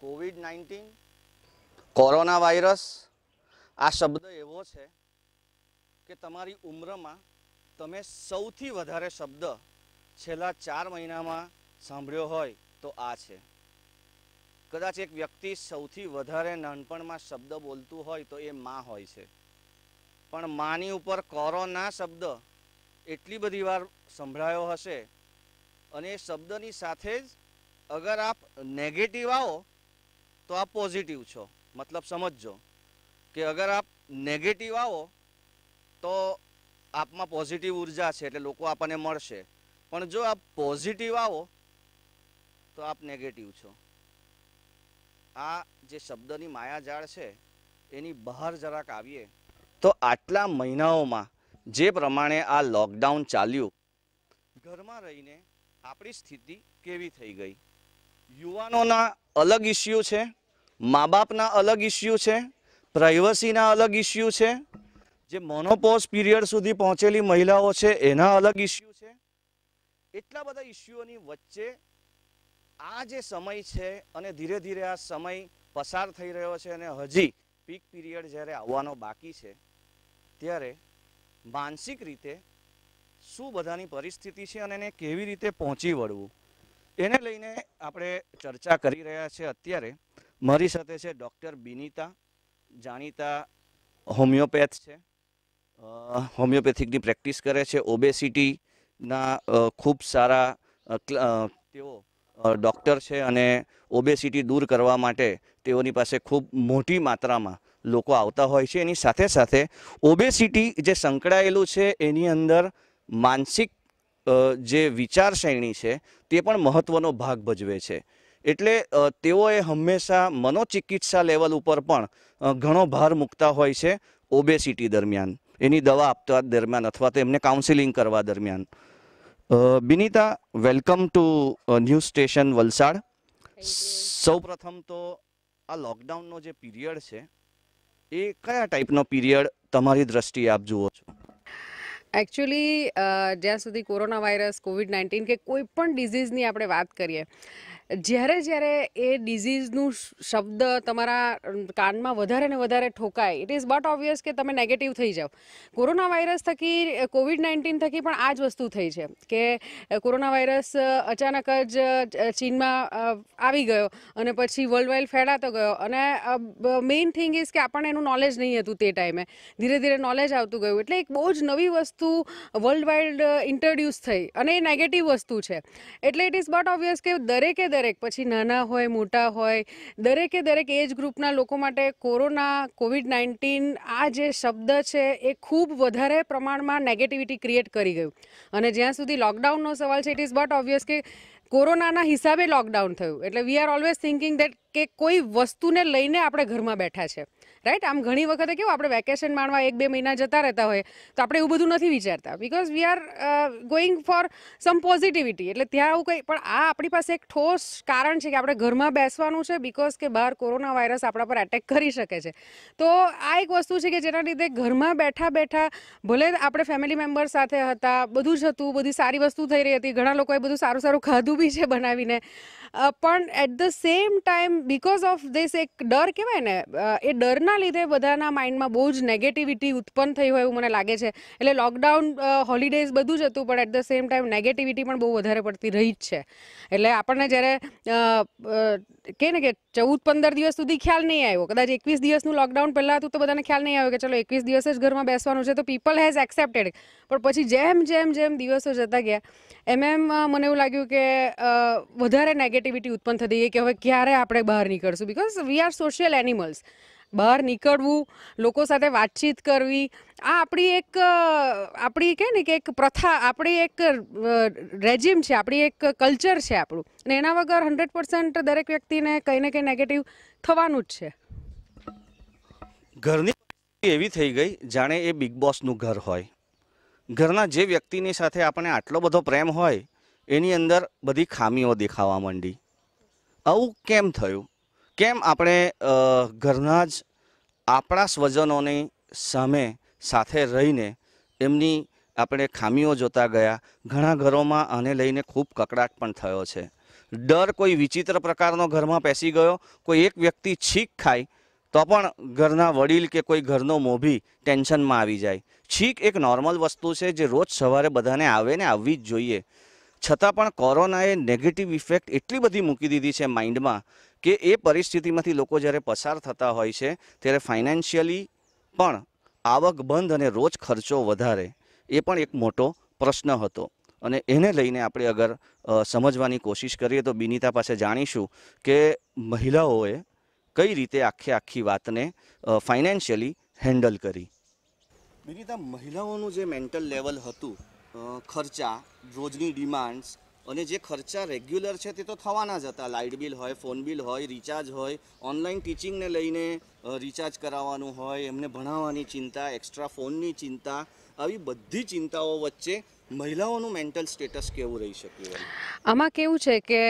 Covid nineteen corona virus આ શબ્દ એવો છે કે તમારી ઉંમરમાં તમે સૌથી વધારે શબ્દ છેલ્લા ચાર મહિનામાં સાંભળ્યો હોય તો આ છે કદાચ એક વ્યક્તિ સૌથી વધારે નાનપણમાં શબ્દ બોલતું હોય તો એ માં હોય છે પણ માની ઉપર કોરોના શબ્દ એટલી બધી વાર સંભળાયો હશે અને એ શબ્દની સાથે જ અગર આપ નેગેટિવ આવો તો આપ પોઝિટિવ છો મતલબ સમજો કે અગર આપ નેગેટિવ આવો તો આપમાં પોઝિટિવ ઉર્જા છે એટલે લોકો આપણને મળશે પણ જો આપ પોઝિટિવ આવો તો આપ નેગેટિવ છો આ જે શબ્દની માયાજાળ છે એની બહાર જરાક આવીએ તો આટલા મહિનાઓમાં જે પ્રમાણે આ લોકડાઉન ચાલ્યું ઘરમાં રહીને આપણી સ્થિતિ કેવી થઈ ગઈ યુવાનોના અલગ ઇસ્યુ છે મા બાપના અલગ ઇસ્યુ છે પ્રાઇવસીના અલગ ઇસ્યુ છે જે મોનોપોઝ પીરિયડ સુધી પહોંચેલી મહિલાઓ છે એના અલગ ઇસ્યુ છે એટલા બધા ઇસ્યુઓની વચ્ચે આ જે સમય છે અને ધીરે ધીરે આ સમય પસાર થઈ રહ્યો છે અને હજી પીક પીરિયડ જ્યારે આવવાનો બાકી છે ત્યારે માનસિક રીતે શું બધાની પરિસ્થિતિ છે અને એને કેવી રીતે પહોંચી વળવું એને લઈને આપણે ચર્ચા કરી રહ્યા છે અત્યારે મારી સાથે છે ડૉક્ટર બિનિતા જાણીતા હોમિયોપેથ છે હોમિયોપેથિકની પ્રેક્ટિસ કરે છે ઓબેસિટીના ખૂબ સારા તેઓ ડૉક્ટર છે અને ઓબેસિટી દૂર કરવા માટે તેઓની પાસે ખૂબ મોટી માત્રામાં લોકો આવતા હોય છે એની સાથે સાથે ઓબેસિટી જે સંકળાયેલું છે એની અંદર માનસિક જે વિચારશ્રેણી છે તે પણ મહત્ત્વનો ભાગ ભજવે છે એટલે તેઓએ હંમેશા મનોચિકિત્સા લેવલ ઉપર પણ ઘણો ભાર મૂકતા હોય છે ઓબેસિટી દરમિયાન એની દવા આપતા દરમિયાન અથવા તો એમને કાઉન્સિલિંગ કરવા દરમિયાન Binita welcome to news station Valsad સૌપ્રથમ તો આ લોકડાઉનનો જે પીરિયડ છે એ કયા ટાઈપનો પીરિયડ તમારી દ્રષ્ટિએ આપ જુઓ છો એકચ્યુઅલી જ્યાં સુધી કોરોના વાયરસ કોવિડ નાઇન્ટીન કે કોઈ પણ ડિઝીઝની આપણે વાત કરીએ જ્યારે જ્યારે એ ડિઝીઝનું શબ્દ તમારા કાનમાં વધારે ને વધારે ઠોકાય ઇટ ઇઝ બટ ઓબ્વિયસ કે તમે નેગેટિવ થઈ જાઓ કોરોના વાયરસ થકી કોવિડ નાઇન્ટીન થકી પણ આ જ વસ્તુ થઈ છે કે કોરોના વાયરસ અચાનક જ ચીનમાં આવી ગયો અને પછી વર્લ્ડ વાઇડ ફેલાતો ગયો અને મેઇન થિંગ ઇઝ કે આપણને એનું નોલેજ નહીં હતું તે ટાઈમે ધીરે ધીરે નોલેજ આવતું ગયું એટલે એક બહુ જ નવી વસ્તુ વર્લ્ડ વાઇડ ઇન્ટ્રોડ્યુસ થઈ અને એ નેગેટિવ વસ્તુ છે એટલે ઇટ ઇઝ બટ ઓબ્વિયસ કે દરેકે દરેક દરેક પછી નાના હોય મોટા હોય દરેકે દરેક એજ ગ્રુપના લોકો માટે કોરોના કોવિડ નાઇન્ટીન આ જે શબ્દ છે એ ખૂબ વધારે પ્રમાણમાં નેગેટિવિટી ક્રિએટ કરી ગયું અને જ્યાં સુધી લોકડાઉનનો સવાલ છે ઇટ ઇઝ બટ ઓબ્વિયસ કે કોરોનાના હિસાબે લોકડાઉન થયું એટલે we are always thinking that કે કોઈ વસ્તુને લઈને આપણે ઘરમાં બેઠા છે રાઈટ આમ ઘણી વખતે કેવું આપણે વેકેશન માણવા એક બે મહિના જતા રહેતા હોય તો આપણે એવું બધું નથી વિચારતા because we are going for some positivity એટલે ત્યાં આવું કંઈ પણ આ આપણી પાસે એક ઠોસ કારણ છે કે આપણે ઘરમાં બેસવાનું છે બિકોઝ કે બહાર કોરોના વાયરસ આપણા પર એટેક કરી શકે છે તો આ એક વસ્તુ છે કે જેના લીધે ઘરમાં બેઠા બેઠા ભલે આપણે ફેમિલી મેમ્બર સાથે હતા બધું જ હતું બધી સારી વસ્તુ થઈ રહી હતી ઘણા લોકોએ બધું સારું સારું ખાધું બી છે બનાવીને પણ at the same time because of this એક ડર કહેવાય ને એ ડરના કોરોનાના લીધે બધાના માઇન્ડમાં બહુ જ નેગેટિવિટી ઉત્પન્ન થઈ હોય એવું મને લાગે છે એટલે લોકડાઉન હોલિડેઝ બધું જ હતું પણ at the same time negativity પણ બહુ વધારે પડતી રહી જ છે એટલે આપણને જ્યારે કહે ને કે ચૌદ પંદર દિવસ સુધી ખ્યાલ નહીં આવ્યો કદાચ એકવીસ દિવસનું લોકડાઉન પહેલાં હતું તો બધાને ખ્યાલ નહીં આવ્યો કે ચલો એકવીસ દિવસ જ ઘરમાં બેસવાનું છે તો પીપલ હેઝ એક્સેપ્ટેડ પણ પછી જેમ જેમ જેમ દિવસો જતા ગયા એમ એમ મને એવું લાગ્યું કે વધારે નેગેટિવિટી ઉત્પન્ન થતી ગઈ કે હવે ક્યારે આપણે બહાર નીકળશું because we are social animals બહાર નીકળવું લોકો સાથે વાતચીત કરવી આ આપણી એક આપણી કહે ને કે એક પ્રથા આપણી એક રેજિમ છે આપણી એક કલ્ચર છે આપણું અને એના વગર હંડ્રેડ પર્સન્ટ દરેક વ્યક્તિને કંઈ ને કંઈ નેગેટિવ થવાનું જ છે ઘરની એવી થઈ ગઈ જાણે એ બિગ બોસનું ઘર હોય ઘરના જે વ્યક્તિની સાથે આપણને આટલો બધો પ્રેમ હોય એની અંદર બધી ખામીઓ દેખાવા માંડી આવું કેમ થયું કેમ આપણે ઘરના જ આપણા સ્વજનોની સામે સાથે રહીને એમની આપણે ખામીઓ જોતા ગયા ઘણા ઘરોમાં આને લઈને ખૂબ કકડાટ પણ થયો છે ડર કોઈ વિચિત્ર પ્રકારનો ઘરમાં પેસી ગયો કોઈ એક વ્યક્તિ છીક ખાય તો પણ ઘરના વડીલ કે કોઈ ઘરનો મોભી ટેન્શનમાં આવી જાય છીક એક નોર્મલ વસ્તુ છે જે રોજ સવારે બધાને આવે ને આવવી જ જોઈએ છતાં પણ કોરોનાએ નેગેટિવ ઇફેક્ટ એટલી બધી મૂકી દીધી છે માઇન્ડમાં કે એ પરિસ્થિતિમાંથી લોકો જ્યારે પસાર થતા હોય છે ત્યારે ફાઇનાન્શિયલી પણ આવક બંધ અને રોજ ખર્ચો વધારે એ પણ એક મોટો પ્રશ્ન હતો અને એને લઈને આપણે અગર સમજવાની કોશિશ કરીએ તો બિનિતા પાસે જાણીશું કે મહિલાઓએ કઈ રીતે આખી આખી વાતને ફાઇનાન્શિયલી હેન્ડલ કરી બિનીતા મહિલાઓનું જે મેન્ટલ લેવલ હતું ખર્ચા રોજની ડિમાન્ડ્સ અને જે ખર્ચા રેગ્યુલર છે તે તો થવાના જ હતા લાઇટ બિલ હોય ફોન બિલ હોય રિચાર્જ હોય ઓનલાઈન ટીચિંગને લઈને રિચાર્જ કરાવવાનું હોય એમને ભણાવવાની ચિંતા એક્સ્ટ્રા ફોનની ચિંતા આવી બધી ચિંતાઓ વચ્ચે મહિલાઓનું મેન્ટલ સ્ટેટસ કેવું રહી શકે આમાં કેવું છે કે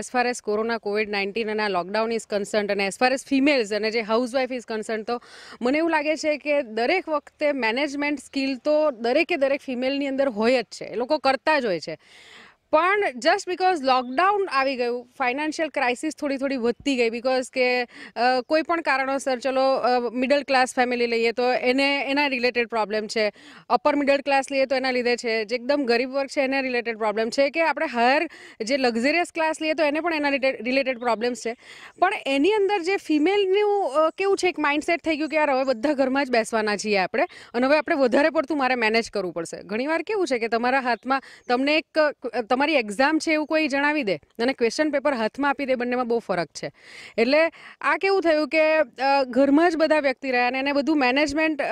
as far as corona covid nineteen અને લોકડાઉન ઇઝ કન્સર્ન અને એઝ ફાર એઝ ફિમેલ્સ અને જે હાઉસવાઈફ ઇઝ કન્સર્ન તો મને એવું લાગે છે કે દરેક વખતે મેનેજમેન્ટ સ્કિલ તો દરેકે દરેક ફિમેલની અંદર હોય જ છે એ લોકો કરતા જ હોય છે પણ જસ્ટ બિકોઝ લોકડાઉન આવી ગયું ફાઇનાન્શિયલ ક્રાઇસિસ થોડી થોડી વધતી ગઈ બિકોઝ કે કોઈ પણ કારણોસર ચલો મિડલ ક્લાસ ફેમિલી લઈએ તો એને એના રિલેટેડ પ્રોબ્લેમ છે અપર મિડલ ક્લાસ લઈએ તો એના લીધે છે જે એકદમ ગરીબ વર્ગ છે એના રિલેટેડ પ્રોબ્લેમ છે કે આપણે હાયર જે લક્ઝરિયસ ક્લાસ લઈએ તો એને પણ એના રિલેટેડ પ્રોબ્લેમ્સ છે પણ એની અંદર જે ફિમેલનું કેવું છે એક માઇન્ડસેટ થઈ ગયું કે યાર હવે બધા ઘરમાં જ બેસવાના છીએ આપણે અને હવે આપણે વધારે પડતું મારે મેનેજ કરવું પડશે ઘણીવાર કેવું છે કે તમારા હાથમાં તમને એક તમારા તમારી એક્ઝામ છે એવું કોઈ જણાવી દે અને ક્વેશ્ચન પેપર હાથમાં આપી દે બંનેમાં બહુ ફરક છે એટલે આ કેવું થયું કે ઘરમાં જ બધા વ્યક્તિ રહ્યા અને એને બધું મેનેજમેન્ટ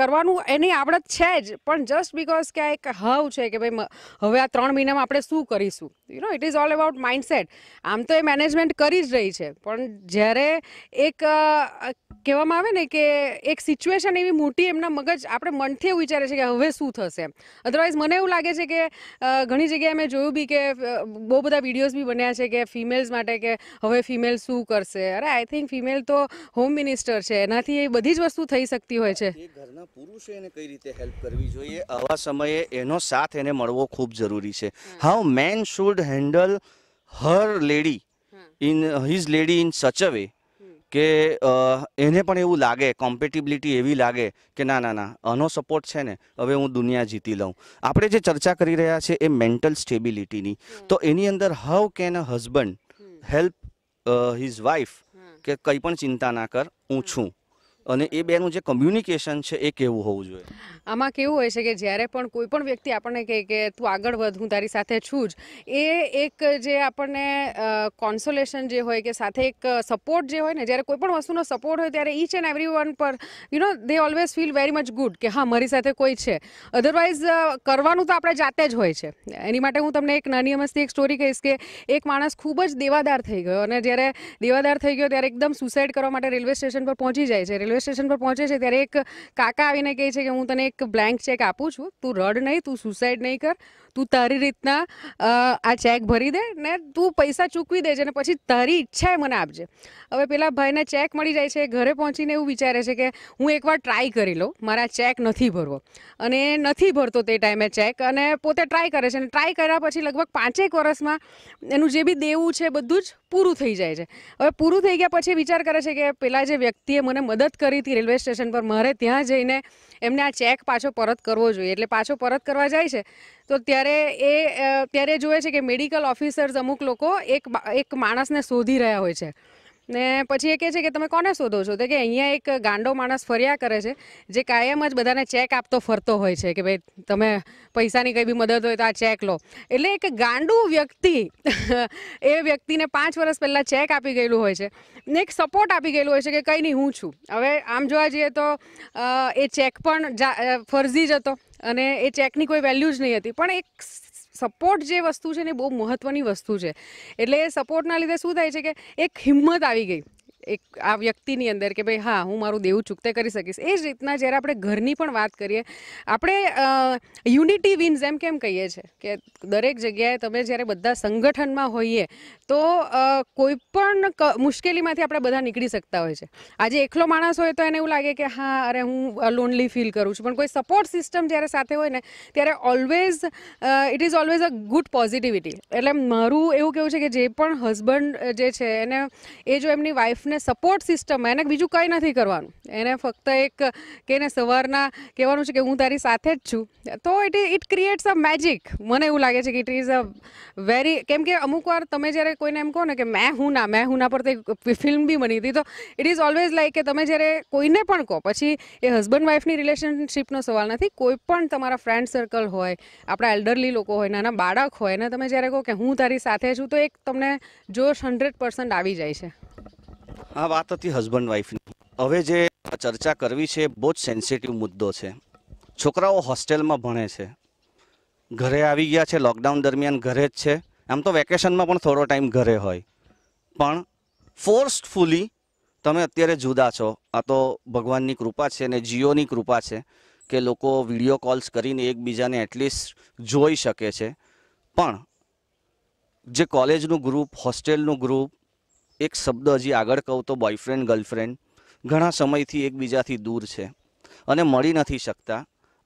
કરવાનું એની આવડત છે જ પણ જસ્ટ બિકોઝ કે આ એક હાવ છે કે ભાઈ હવે આ ત્રણ મહિનામાં આપણે શું કરીશું you know it is all about mindset આમ તો એ મેનેજમેન્ટ કરી જ રહી છે પણ જ્યારે એક કહેવામાં આવે ને કે એક સિચ્યુએશન એવી મોટી એમના મગજ આપણે મનથી એવું વિચારે છે કે હવે શું થશે અધરવાઇઝ મને એવું લાગે છે કે ઘણી જગ્યાએ મેં જોયું બી કે બહુ બધા વિડીયોઝ બી બન્યા છે કે ફિમેલ્સ માટે કે હવે ફિમેલ શું કરશે અરે આઈ થિંક ફિમેલ તો હોમ મિનિસ્ટર છે એનાથી એ બધી જ વસ્તુ થઈ શકતી હોય છે ઘરના પુરુષે એને કઈ રીતે હેલ્પ કરવી જોઈએ આવા સમયે એનો સાથ એને મળવો ખૂબ જરૂરી છે how man should handle her lady in his lady in such a way કે એને પણ એવું લાગે કોમ્પેટિબિલિટી એવી લાગે કે ના ના ના આનો સપોર્ટ છે ને હવે હું દુનિયા જીતી લઉં આપણે જે ચર્ચા કરી રહ્યા છે એ મેન્ટલ સ્ટેબિલિટીની તો એની અંદર how can a husband help his wife કે કંઈ પણ ચિંતા ના કર હું છું અને એ બેનું જે કમ્યુનિકેશન છે એ કેવું હોવું જોઈએ આમાં કેવું હોય છે કે જ્યારે પણ કોઈ પણ વ્યક્તિ આપણને કહે કે તું આગળ વધ હું તારી સાથે છું જ એ એક જે આપણને કોન્સોલેશન જે હોય કે સાથે એક સપોર્ટ જે હોય ને જ્યારે કોઈ પણ વસ્તુનો સપોર્ટ હોય ત્યારે ઈચ એન્ડ એવરી વન પર you know they always feel very much good કે હા મારી સાથે કોઈ છે અધરવાઇઝ કરવાનું તો આપણે જાતે જ હોય છે એની માટે હું તમને એક નાની અમસ્તી એક સ્ટોરી કહીશ કે એક માણસ ખૂબ જ દેવાદાર થઈ ગયો અને જ્યારે દેવાદાર થઈ ગયો ત્યારે એકદમ સુસાઇડ કરવા માટે રેલવે સ્ટેશન પર પહોંચી જાય છે રેલવે રેલવે સ્ટેશન પર પહોંચે છે ત્યારે એક કાકા આવીને કહે છે કે હું તને એક બ્લેન્ક ચેક આપું છું તું રડ નહીં તું સુસાઇડ નહીં કર તું તારી રીતના આ ચેક ભરી દે ને તું પૈસા ચૂકવી દેજે ને પછી તારી ઈચ્છા એ મને આપજે હવે પેલા ભાઈને ચેક મળી જાય છે ઘરે પહોંચીને એવું વિચારે છે કે હું એકવાર ટ્રાય કરી લઉં મારા ચેક નથી ભરવો અને નથી ભરતો તે ટાઈમે ચેક અને પોતે ટ્રાય કરે છે અને ટ્રાય કર્યા પછી લગભગ પાંચેક વર્ષમાં એનું જે બી દેવું છે બધું જ પૂરું થઈ જાય છે હવે પૂરું થઈ ગયા પછી વિચાર કરે છે કે પેલા જે વ્યક્તિએ મને મદદ કરી હતી રેલવે સ્ટેશન પર મારે ત્યાં જઈને એમને આ ચેક પાછો પરત કરવો જોઈએ એટલે પાછો પરત કરવા જાય છે તો ત્યારે એ ત્યારે જુએ છે કે મેડિકલ ઓફિસર્સ અમુક લોકો એક એક માણસને શોધી રહ્યા હોય છે ને પછી એ કહે છે કે તમે કોને શોધો છો તો કે અહીંયા એક ગાંડો માણસ ફર્યા કરે છે જે કાયમ જ બધાને ચેક આપતો ફરતો હોય છે કે ભાઈ તમે પૈસાની કંઈ બી મદદ હોય તો આ ચેક લો એટલે એક ગાંડું વ્યક્તિ એ વ્યક્તિને પાંચ વર્ષ પહેલાં ચેક આપી ગયેલું હોય છે ને એક સપોર્ટ આપી ગયેલું હોય છે કે કંઈ નહીં હું છું હવે આમ જોવા જઈએ તો એ ચેક પણ ફરજી જ હતો અને એ ચેકની કોઈ વેલ્યુ જ નહીં હતી પણ એક સપોર્ટ જે વસ્તુ છે ને બહુ મહત્ત્વની વસ્તુ છે એટલે એ સપોર્ટના લીધે શું થાય છે કે એક હિંમત આવી ગઈ એક આ વ્યક્તિની અંદર કે ભાઈ હા હું મારું દેવું ચૂકતે કરી શકીશ એ જ રીતના જ્યારે આપણે ઘરની પણ વાત કરીએ આપણે યુનિટી વિન્સ એમ કેમ કહીએ છીએ કે દરેક જગ્યાએ તમે જ્યારે બધા સંગઠનમાં હોઈએ તો કોઈ પણ મુશ્કેલીમાંથી આપણે બધા નીકળી શકતા હોય છે આજે એકલો માણસ હોય તો એને એવું લાગે કે હા અરે હું લોનલી ફીલ કરું છું પણ કોઈ સપોર્ટ સિસ્ટમ જ્યારે સાથે હોય ને ત્યારે always it is always a good positivity એટલે મારું એવું કેવું છે કે જે પણ હસબન્ડ જે છે એને એ જો એમની વાઈફને એને સપોર્ટ સિસ્ટમ એને બીજું કંઈ નથી કરવાનું એને ફક્ત એક કે એને સવારના કહેવાનું છે કે હું તારી સાથે જ છું તો it it creates a magic મને એવું લાગે છે કે ઇટ ઇઝ અ વેરી કેમ કે અમુક વાર તમે જ્યારે કોઈને એમ કહો ને કે મેં હું ના મેં હું ના પર ફિલ્મ બી બની હતી તો ઇટ ઇઝ ઓલવેઝ લાઈક કે તમે જ્યારે કોઈને પણ કહો પછી એ હસબન્ડ વાઈફની રિલેશનશિપનો સવાલ નથી કોઈ પણ તમારા ફ્રેન્ડ સર્કલ હોય આપણા એલ્ડરલી લોકો હોય નાના બાળક હોય ને તમે જ્યારે કહો કે હું તારી સાથે છું તો એક તમને જોશ હંડ્રેડ પર્સન્ટ આવી જાય છે આ વાત હતી હસબન્ડ વાઈફની હવે જે ચર્ચા કરવી છે બહુ જ સેન્સિટિવ મુદ્દો છે છોકરાઓ હોસ્ટેલમાં ભણે છે ઘરે આવી ગયા છે લોકડાઉન દરમિયાન ઘરે જ છે આમ તો વેકેશનમાં પણ થોડો ટાઈમ ઘરે હોય પણ ફોર્સફુલી તમે અત્યારે જુદા છો આ તો ભગવાનની કૃપા છે અને જીઓની કૃપા છે કે લોકો વિડીયો કોલ્સ કરીને એકબીજાને એટલીસ્ટ જોઈ શકે છે પણ જે કોલેજનું ગ્રુપ હોસ્ટેલનું ગ્રુપ એક શબ્દ હજી આગળ કહું તો બોયફ્રેન્ડ ગર્લફ્રેન્ડ ઘણા સમયથી એકબીજાથી દૂર છે અને મળી નથી શકતા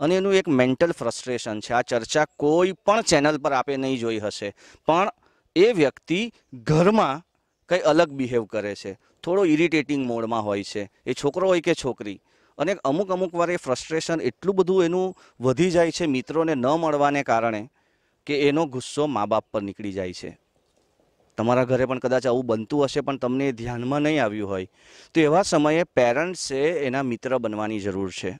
અને એનું એક મેન્ટલ ફ્રસ્ટ્રેશન છે આ ચર્ચા કોઈ પણ ચેનલ પર આપે નહીં જોઈ હશે પણ એ વ્યક્તિ ઘરમાં કંઈ અલગ બિહેવ કરે છે થોડો ઇરિટેટિંગ મોડમાં હોય છે એ છોકરો હોય કે છોકરી અને અમુક અમુક વાર એ ફ્રસ્ટ્રેશન એટલું બધું એનું વધી જાય છે મિત્રોને ન મળવાને કારણે કે એનો ગુસ્સો મા બાપ પર નીકળી જાય છે તમારા ઘરે પણ કદાચ આવું બનતું હશે પણ તમને ધ્યાનમાં નહીં આવ્યું હોય તો એવા સમયે પેરેન્ટ્સે એના મિત્ર બનવાની જરૂર છે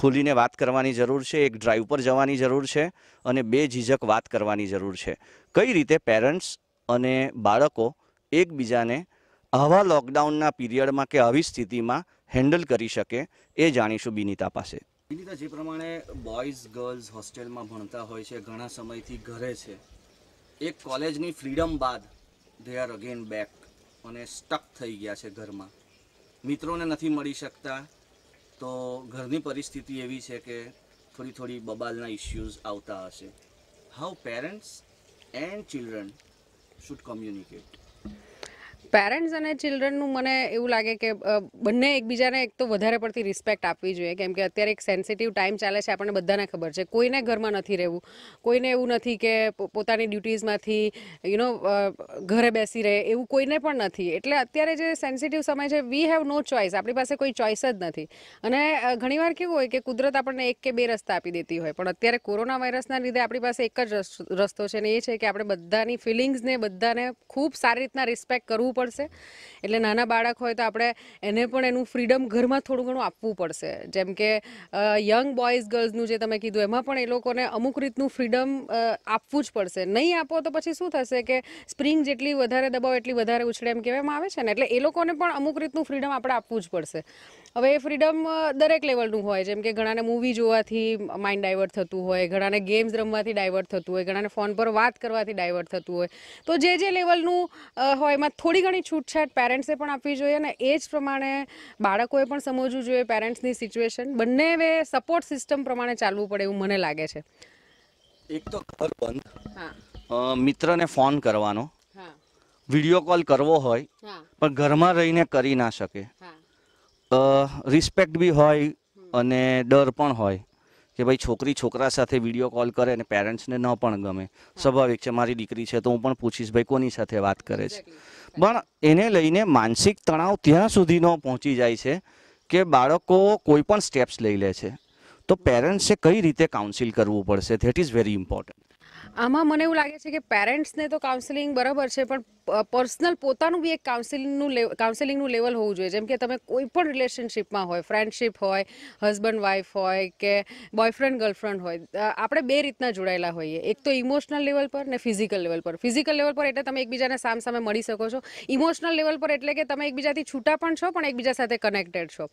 ખુલીને વાત કરવાની જરૂર છે એક ડ્રાઈવ પર જવાની જરૂર છે અને બે ઝીઝક વાત કરવાની જરૂર છે કઈ રીતે પેરેન્ટ્સ અને બાળકો એકબીજાને આવા લોકડાઉનના પીરિયડમાં કે આવી સ્થિતિમાં હેન્ડલ કરી શકે એ જાણીશું બિનિતા પાસે બિનિતા જે પ્રમાણે બોયઝ ગર્લ્સ હોસ્ટેલમાં ભણતા હોય છે ઘણા સમયથી ઘરે છે એક કોલેજની ફ્રીડમ બાદ ધે આર અગેન બેક અને સ્ટક થઈ ગયા છે ઘરમાં મિત્રોને નથી મળી શકતા તો ઘરની પરિસ્થિતિ એવી છે કે થોડી થોડી બબાલના ઇશ્યુઝ આવતા હશે how parents and children should communicate parents અને ચિલ્ડ્રનનું મને એવું લાગે કે બંને એકબીજાને એક તો વધારે પડતી રિસ્પેક્ટ આપવી જોઈએ કેમ કે અત્યારે એક સેન્સિટિવ ટાઈમ ચાલે છે આપણને બધાને ખબર છે કોઈને ઘરમાં નથી રહેવું કોઈને એવું નથી કે પોતાની ડ્યુટીઝમાંથી યુ નો ઘરે બેસી રહે એવું કોઈને પણ નથી એટલે અત્યારે જે સેન્સિટિવ સમય છે વી હેવ નો ચોઈસ આપણી પાસે કોઈ ચોઈસ જ નથી અને ઘણીવાર કેવું હોય કે કુદરત આપણને એક કે બે રસ્તા આપી દેતી હોય પણ અત્યારે કોરોના વાયરસના લીધે આપણી પાસે એક જ રસ્તો છે અને એ છે કે આપણે બધાની ફિલિંગ્સને બધાને ખૂબ સારી રીતના રિસ્પેક્ટ કરવું પડશે એટલે નાના બાળક હોય તો આપણે એને પણ એનું ફ્રીડમ ઘરમાં થોડું ઘણું આપવું પડશે જેમ કે યંગ બોયઝ ગર્લ્સનું જે તમે કીધું એમાં પણ એ લોકોને અમુક રીતનું ફ્રીડમ આપવું જ પડશે નહીં આપો તો પછી શું થશે કે સ્પ્રિંગ જેટલી વધારે દબાવો એટલી વધારે ઉછળે એમ કહેવામાં આવે છે ને એટલે એ લોકોને પણ અમુક રીતનું ફ્રીડમ આપણે આપવું જ પડશે હવે એ ફ્રીડમ દરેક લેવલનું હોય જેમ કે ઘણાને મૂવી જોવાથી માઇન્ડ ડાયવર્ટ થતું હોય ઘણાને ગેમ્સ રમવાથી ડાયવર્ટ થતું હોય ઘણાને ફોન પર વાત કરવાથી ડાયવર્ટ થતું હોય તો જે જે લેવલનું હોય એમાં થોડીક ઘણી છૂટછાટ પેરેન્ટ્સે પણ આપવી જોઈએ અને એ જ પ્રમાણે બાળકોએ પણ સમજવું જોઈએ પેરેન્ટ્સની સિચ્યુએશન બંને વે સપોર્ટ સિસ્ટમ પ્રમાણે ચાલવું પડે એવું મને લાગે છે એક તો ઘર બંધ મિત્રને ફોન કરવાનો વિડીયો કોલ કરવો હોય પણ ઘરમાં રહીને કરી ના શકે રિસ્પેક્ટ બી હોય અને ડર પણ હોય કે ભાઈ છોકરી છોકરા સાથે વિડીયો કોલ કરે અને પેરેન્ટ્સને ન પણ ગમે સ્વાભાવિક છે મારી દીકરી છે તો હું પણ પૂછીશ ભાઈ કોની સાથે વાત કરે છે પણ એને લઈને માનસિક તણાવ ત્યાં સુધીનો પહોંચી જાય છે કે બાળકો કોઈ પણ સ્ટેપ્સ લઈ લે છે તો પેરેન્ટ્સે કઈ રીતે કાઉન્સિલ કરવું પડશે ધેટ ઇઝ વેરી ઇમ્પોર્ટન્ટ આમાં મને એવું લાગે છે કે પેરેન્ટ્સને તો કાઉન્સિલિંગ બરાબર છે પણ પર્સનલ પોતાનું બી એક કાઉન્સેલિંગનું કાઉન્સેલિંગનું લેવલ હોવું જોઈએ જેમ કે તમે કોઈ પણ રિલેશનશિપમાં હોય ફ્રેન્ડશિપ હોય હસબન્ડ વાઈફ હોય કે બોયફ્રેન્ડ ગર્લફ્રેન્ડ હોય આપણે બે રીતના જોડાયેલા હોઈએ એક તો ઇમોશનલ લેવલ પર ને ફિઝિકલ લેવલ પર ફિઝિકલ લેવલ પર એટલે તમે એકબીજાને સામ સામે મળી શકો છો ઇમોશનલ લેવલ પર એટલે કે તમે એકબીજાથી છૂટા પણ છો પણ એકબીજા સાથે કનેક્ટેડ છો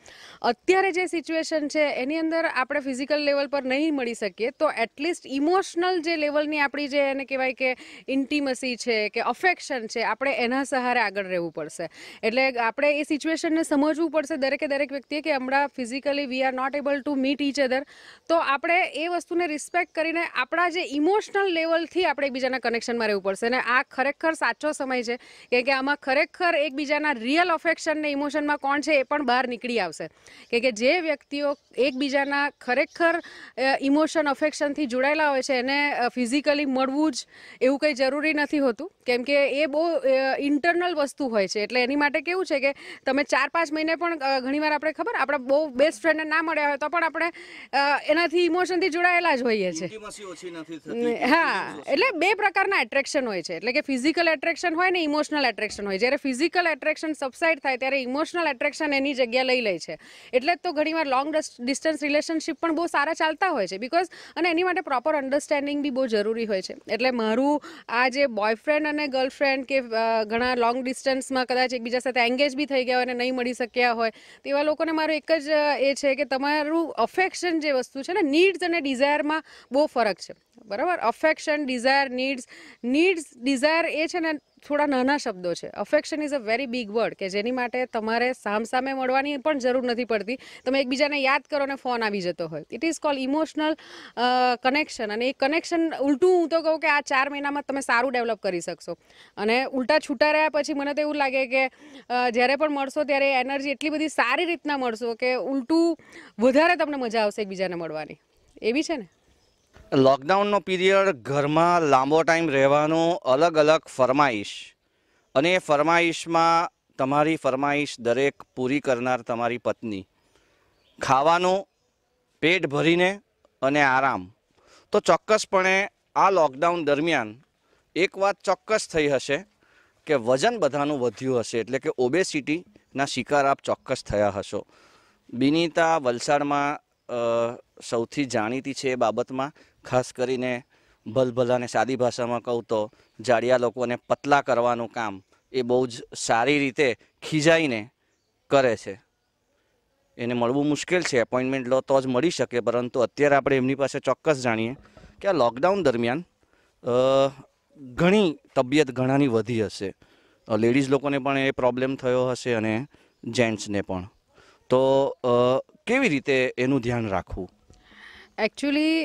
અત્યારે જે સિચ્યુએશન છે એની અંદર આપણે ફિઝિકલ લેવલ પર નહીં મળી શકીએ તો એટલીસ્ટ ઇમોશનલ જે લેવલની આપણી જે એને કહેવાય કે ઇન્ટિમસી છે કે અફેક્શન છે આપણે એના સહારે આગળ રહેવું પડશે એટલે આપણે એ સિચ્યુએશનને સમજવું પડશે દરેકે દરેક વ્યક્તિએ કે હમણાં physically we are not able to meet each other તો આપણે એ વસ્તુને રિસ્પેક્ટ કરીને આપણા જે ઇમોશનલ લેવલથી આપણે એકબીજાના કનેક્શનમાં રહેવું પડશે અને આ ખરેખર સાચો સમય છે કેમ કે આમાં ખરેખર એકબીજાના રિયલ ને ઇમોશનમાં કોણ છે એ પણ બહાર નીકળી આવશે કે કે જે વ્યક્તિઓ એકબીજાના ખરેખર ઇમોશન અફેક્શનથી જોડાયેલા હોય છે એને ફિઝિકલી મળવું જ એવું કંઈ જરૂરી નથી હોતું કેમ કે એ બહુ ઇન્ટરનલ વસ્તુ હોય છે એટલે એની માટે કેવું છે કે તમે ચાર પાંચ મહિને પણ ઘણીવાર આપણે ખબર આપણે બહુ બેસ્ટ ફ્રેન્ડને ના મળ્યા હોય તો પણ આપણે એનાથી ઇમોશનથી જોડાયેલા જ હોઈએ છીએ હા એટલે બે પ્રકારના એટ્રેક્શન હોય છે એટલે કે ફિઝિકલ એટ્રેક્શન હોય ને ઇમોશનલ એટ્રેક્શન હોય જ્યારે ફિઝિકલ એટ્રેક્શન સબસાઇડ થાય ત્યારે ઇમોશનલ એટ્રેક્શન એની જગ્યા લઈ લે છે એટલે જ તો ઘણીવાર લોંગ ડિસ્ટન્સ રિલેશનશિપ પણ બહુ સારા ચાલતા હોય છે બિકોઝ અને એની માટે પ્રોપર અન્ડરસ્ટેન્ડિંગ બી બહુ જરૂરી હોય છે એટલે મારું આ જે બોયફ્રેન્ડ અને ગર્લફ્રેન્ડ કે ઘણા લોંગ ડિસ્ટન્સમાં કદાચ એકબીજા સાથે એંગેજ બી થઈ ગયા હોય અને નહીં મળી શક્યા હોય તેવા લોકોને મારું એક જ એ છે કે તમારું અફેક્શન જે વસ્તુ છે ને નીડ્સ અને ડિઝાયરમાં બહુ ફરક છે બરાબર affection desire needs needs desire એ છે ને થોડા નાના શબ્દો છે affection is a very big word કે જેની માટે તમારે સામસામે મળવાની પણ જરૂર નથી પડતી તમે એકબીજાને યાદ કરો ને ફોન આવી જતો હોય it is call emotional connection અને એ કનેક્શન ઉલટું હું તો કહું કે આ ચાર મહિનામાં તમે સારું ડેવલપ કરી શકશો અને ઉલટા છૂટા રહ્યા પછી મને તો એવું લાગે કે જ્યારે પણ મળશો ત્યારે એનર્જી એટલી બધી સારી રીતના મળશો કે ઉલટું વધારે તમને મજા આવશે એકબીજાને મળવાની એવી છે ને લોકડાઉનનો પીરિયડ ઘરમાં લાંબો ટાઈમ રહેવાનો અલગ અલગ ફરમાઈશ અને એ ફરમાઈશમાં તમારી ફરમાઈશ દરેક પૂરી કરનાર તમારી પત્ની ખાવાનું પેટ ભરીને અને આરામ તો ચોક્કસપણે આ લોકડાઉન દરમિયાન એક વાત ચોક્કસ થઈ હશે કે વજન બધાનું વધ્યું હશે એટલે કે ઓબેસિટીના શિકાર આપ ચોક્કસ થયા હશો બિનિતા વલસાડમાં સૌથી જાણીતી છે એ બાબતમાં ખાસ કરીને ભલભલાને સાદી ભાષામાં કહું તો જાડિયા લોકોને પતલા કરવાનું કામ એ બહુ જ સારી રીતે ખીજાઈને કરે છે એને મળવું મુશ્કેલ છે એપોઇન્ટમેન્ટ લો તો જ મળી શકે પરંતુ અત્યારે આપણે એમની પાસે ચોક્કસ જાણીએ કે આ લોકડાઉન દરમિયાન ઘણી તબિયત ઘણાની વધી હશે લેડીઝ લોકોને પણ એ પ્રોબ્લેમ થયો હશે અને જેન્ટ્સને પણ તો કેવી રીતે એનું ધ્યાન રાખવું actually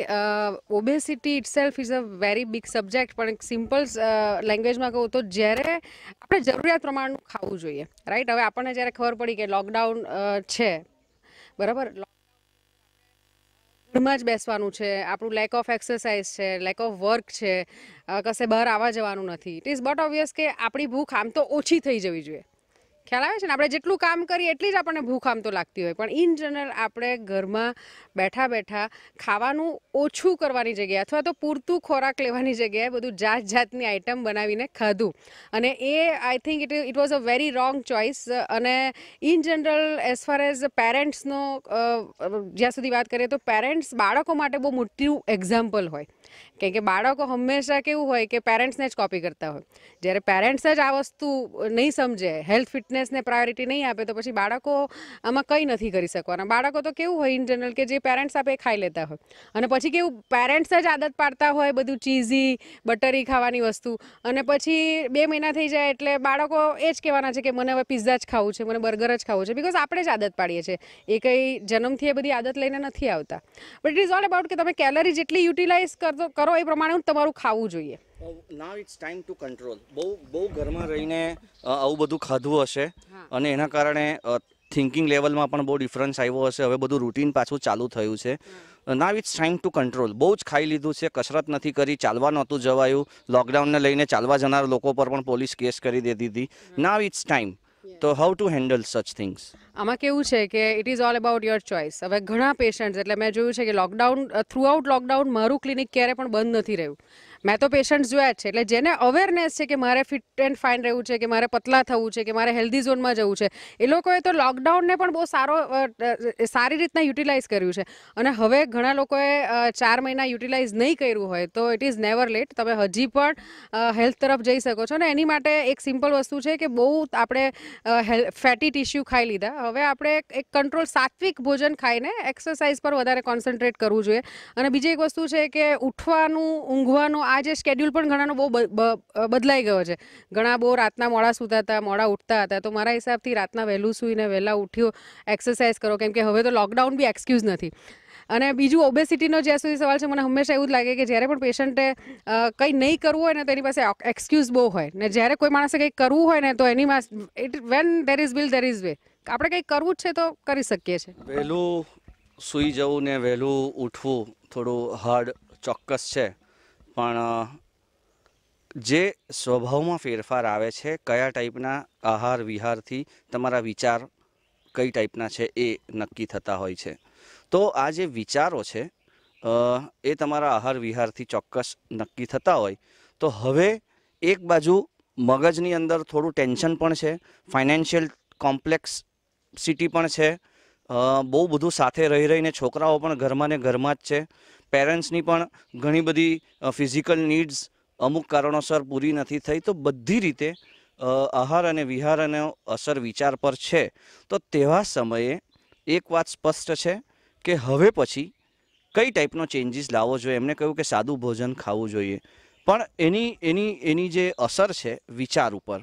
obesity itself is a very big subject પણ એક સિમ્પલ લેંગ્વેજમાં uh, કહું તો જ્યારે આપણે જરૂરિયાત પ્રમાણનું ખાવું જોઈએ રાઈટ હવે આપણને જ્યારે ખબર પડી કે લોકડાઉન uh, છે બરાબર ઘરમાં જ બેસવાનું છે આપણું લેક ઓફ એક્સરસાઇઝ છે લેક ઓફ વર્ક છે કશે બહાર આવવા જવાનું નથી ઇટ ઇઝ બટ ઓબ્વિયસ કે આપણી ભૂખ આમ તો ઓછી થઈ જવી જોઈએ ખ્યાલ આવે છે ને આપણે જેટલું કામ કરીએ એટલી જ આપણને ભૂખ આમ તો લાગતી હોય પણ ઇન જનરલ આપણે ઘરમાં બેઠા બેઠા ખાવાનું ઓછું કરવાની જગ્યાએ અથવા તો પૂરતું ખોરાક લેવાની જગ્યાએ બધું જાત જાતની આઈટમ બનાવીને ખાધું અને એ I think it it was a very wrong choice અને in general as far as પેરેન્ટ્સનો જ્યાં સુધી વાત કરીએ તો પેરેન્ટ્સ બાળકો માટે બહુ મોટું એક્ઝામ્પલ હોય કેમ કે બાળકો હંમેશા કેવું હોય કે પેરેન્ટ્સને જ કોપી કરતા હોય જ્યારે પેરેન્ટ્સ જ આ વસ્તુ નહીં સમજે હેલ્થ ફિટનેસને પ્રાયોરિટી નહીં આપે તો પછી બાળકો આમાં કંઈ નથી કરી શકવાના બાળકો તો કેવું હોય ઇન જનરલ કે જે પેરેન્ટ્સ આપે ખાઈ લેતા હોય અને પછી કેવું પેરેન્ટ્સ જ આદત પાડતા હોય બધું ચીઝી બટરી ખાવાની વસ્તુ અને પછી બે મહિના થઈ જાય એટલે બાળકો એ જ કહેવાના છે કે મને હવે પિઝા જ ખાવું છે મને બર્ગર જ ખાવું છે બિકોઝ આપણે જ આદત પાડીએ છીએ એ કંઈ જન્મથી એ બધી આદત લઈને નથી આવતા but it is all about કે તમે કેલરી જેટલી યુટિલાઇઝ કરતો કરો કરો એ પ્રમાણે તમારું ખાવું જોઈએ now it's time to control બહુ બહુ ઘરમાં રહીને આવું બધું ખાધું હશે અને એના કારણે થિંકિંગ લેવલમાં પણ બહુ ડિફરન્સ આવ્યો હશે હવે બધું રૂટીન પાછું ચાલુ થયું છે now it's time to control બહુ જ ખાઈ લીધું છે કસરત નથી કરી ચાલવા નહોતું જવાયું લોકડાઉનને લઈને ચાલવા જનાર લોકો પર પણ પોલીસ કેસ કરી દીધી હતી નાવ ઇટ્સ ટાઈમ તો how to handle such things આમાં કેવું છે કે it is all about your choice હવે ઘણા પેશન્ટ્સ એટલે મેં જોયું છે કે લોકડાઉન થ્રુઆઉટ લોકડાઉન મારું ક્લિનિક ક્યારે પણ બંધ નથી રહ્યું મેં તો પેશન્ટ જોયા છે એટલે જેને અવેરનેસ છે કે મારે ફિટ એન્ડ ફાઇન રહેવું છે કે મારે પતલા થવું છે કે મારે હેલ્ધી ઝોનમાં જવું છે એ લોકોએ તો લોકડાઉનને પણ બહુ સારો સારી રીતના યુટિલાઇઝ કર્યું છે અને હવે ઘણા લોકોએ ચાર મહિના યુટિલાઇઝ નહીં કર્યું હોય તો ઇટ ઇઝ નેવર લેટ તમે હજી પણ હેલ્થ તરફ જઈ શકો છો ને એની માટે એક સિમ્પલ વસ્તુ છે કે બહુ આપણે ફેટી ટીશ્યુ ખાઈ લીધા હવે આપણે એક કંટ્રોલ સાત્વિક ભોજન ખાઈને એક્સરસાઇઝ પર વધારે કોન્સન્ટ્રેટ કરવું જોઈએ અને બીજી એક વસ્તુ છે કે ઉઠવાનું ઊંઘવાનું આ જે સ્કેડ્યુલ પણ ઘણાનો બહુ બદલાઈ ગયો છે ઘણા બહુ રાતના મોડા સૂતા હતા મોડા ઉઠતા હતા તો મારા હિસાબથી રાતના વહેલું સુઈને વહેલા ઉઠ્યો એક્સરસાઇઝ કરો કેમ કે હવે તો લોકડાઉન બી એક્સક્યુઝ નથી અને બીજું ઓબેસિટીનો જ્યાં સુધી સવાલ છે મને હંમેશા એવું જ લાગે કે જ્યારે પણ પેશન્ટે કંઈ નહીં કરવું હોય ને તો એની પાસે એક્સક્યુઝ બહુ હોય ને જ્યારે કોઈ માણસે કંઈક કરવું હોય ને તો એની માસ it when there is will there is way આપણે કંઈક કરવું જ છે તો કરી શકીએ છીએ વહેલું સૂઈ જવું ને વહેલું ઉઠવું થોડું હાર્ડ ચોક્કસ છે પણ જે સ્વભાવમાં ફેરફાર આવે છે કયા ટાઈપના આહાર વિહારથી તમારા વિચાર કઈ ટાઈપના છે એ નક્કી થતા હોય છે તો આ જે વિચારો છે એ તમારા આહાર વિહારથી ચોક્કસ નક્કી થતા હોય તો હવે એક બાજુ મગજની અંદર થોડું ટેન્શન પણ છે ફાઇનાન્શિયલ કોમ્પ્લેક્સ સિટી પણ છે બહુ બધું સાથે રહી રહીને છોકરાઓ પણ ઘરમાં ને ઘરમાં જ છે પેરેન્ટ્સની પણ ઘણી બધી ફિઝિકલ નીડ્સ અમુક કારણોસર પૂરી નથી થઈ તો બધી રીતે આહાર અને વિહાર અને અસર વિચાર પર છે તો તેવા સમયે એક વાત સ્પષ્ટ છે કે હવે પછી કઈ ટાઈપનો ચેન્જીસ લાવવો જોઈએ એમને કહ્યું કે સાદું ભોજન ખાવું જોઈએ પણ એની એની એની જે અસર છે વિચાર ઉપર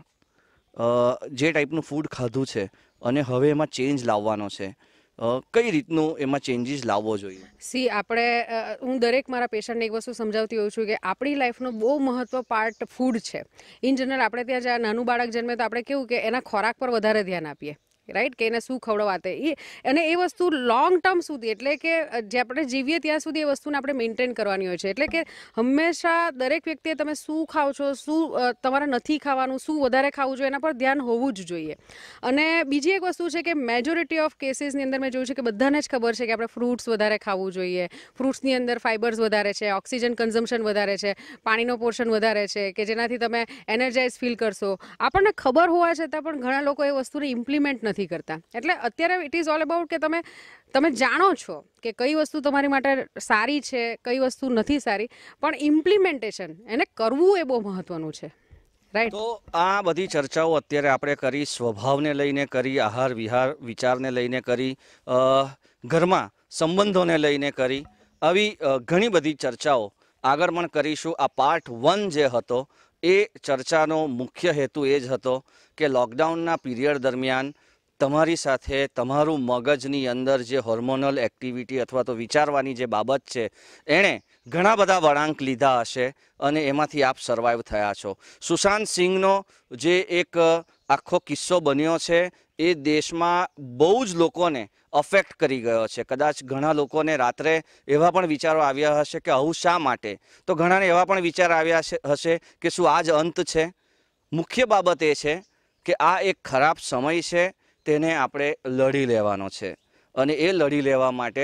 જે ટાઈપનું ફૂડ ખાધું છે અને હવે એમાં ચેન્જ લાવવાનો છે કઈ રીતનું એમાં ચેન્જીસ લાવવો જોઈએ સી આપણે હું દરેક મારા પેશન્ટને એક વસ્તુ સમજાવતી હોઉં છું કે આપણી લાઈફનો બહુ મહત્વ પાર્ટ ફૂડ છે ઇન જનરલ આપણે ત્યાં જ્યાં નાનું બાળક જન્મે તો આપણે કેવું કે એના ખોરાક પર વધારે ધ્યાન આપીએ રાઈટ કે એને શું ખવડાવવાતે એ અને એ વસ્તુ લોંગ ટર્મ સુધી એટલે કે જે આપણે જીવીએ ત્યાં સુધી એ વસ્તુને આપણે મેન્ટેન કરવાની હોય છે એટલે કે હંમેશા દરેક વ્યક્તિએ તમે શું ખાઓ છો શું તમારે નથી ખાવાનું શું વધારે ખાવું જોઈએ એના પર ધ્યાન હોવું જ જોઈએ અને બીજી એક વસ્તુ છે કે મેજોરિટી ઓફ કેસીસની અંદર મેં જોયું છે કે બધાને જ ખબર છે કે આપણે ફ્રૂટ્સ વધારે ખાવું જોઈએ ફ્રૂટ્સની અંદર ફાઇબર્સ વધારે છે ઓક્સિજન કન્ઝમ્પશન વધારે છે પાણીનો પોર્શન વધારે છે કે જેનાથી તમે એનર્જાઇઝ ફીલ કરશો આપણને ખબર હોવા છતાં પણ ઘણા લોકો એ વસ્તુને ઇમ્પ્લિમેન્ટ નથી નથી કરતા એટલે અત્યારે ઇટ ઇઝ ઓલ અબાઉટ કે તમે તમે જાણો છો કે કઈ વસ્તુ તમારી માટે સારી છે કઈ વસ્તુ નથી સારી પણ ઇમ્પ્લિમેન્ટેશન એને કરવું એ બહુ મહત્વનું છે રાઈટ તો આ બધી ચર્ચાઓ અત્યારે આપણે કરી સ્વભાવને લઈને કરી આહાર વિહાર વિચારને લઈને કરી ઘરમાં સંબંધોને લઈને કરી આવી ઘણી બધી ચર્ચાઓ આગળ પણ કરીશું આ પાર્ટ વન જે હતો એ ચર્ચાનો મુખ્ય હેતુ એ જ હતો કે લોકડાઉનના પીરિયડ દરમિયાન તમારી સાથે તમારું મગજની અંદર જે હોર્મોનલ એક્ટિવિટી અથવા તો વિચારવાની જે બાબત છે એણે ઘણા બધા વળાંક લીધા હશે અને એમાંથી આપ સર્વાઈવ થયા છો સુશાંત સિંહનો જે એક આખો કિસ્સો બન્યો છે એ દેશમાં બહુ જ લોકોને અફેક્ટ કરી ગયો છે કદાચ ઘણા લોકોને રાત્રે એવા પણ વિચારો આવ્યા હશે કે આવું શા માટે તો ઘણાને એવા પણ વિચાર આવ્યા હશે કે શું આ અંત છે મુખ્ય બાબત એ છે કે આ એક ખરાબ સમય છે તેને આપણે લડી લેવાનો છે અને એ લડી લેવા માટે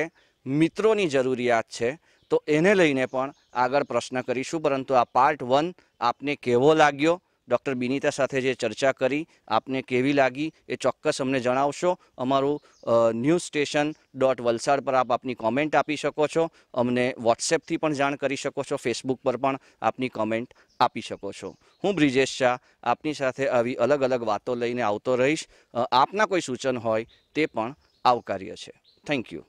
મિત્રોની જરૂરિયાત છે તો એને લઈને પણ આગળ પ્રશ્ન કરીશું પરંતુ આ પાર્ટ વન આપને કેવો લાગ્યો ડૉક્ટર બિનીતા સાથે જે ચર્ચા કરી આપને કેવી લાગી એ ચોક્કસ અમને જણાવશો અમારું ન્યૂઝ સ્ટેશન ડોટ વલસાડ પર આપ આપની કોમેન્ટ આપી શકો છો અમને વોટ્સએપથી પણ જાણ કરી શકો છો ફેસબુક પર પણ આપની કોમેન્ટ આપી શકો છો હું બ્રિજેશ શાહ આપની સાથે આવી અલગ અલગ વાતો લઈને આવતો રહીશ આપના કોઈ સૂચન હોય તે પણ આવકાર્ય છે થેન્ક યુ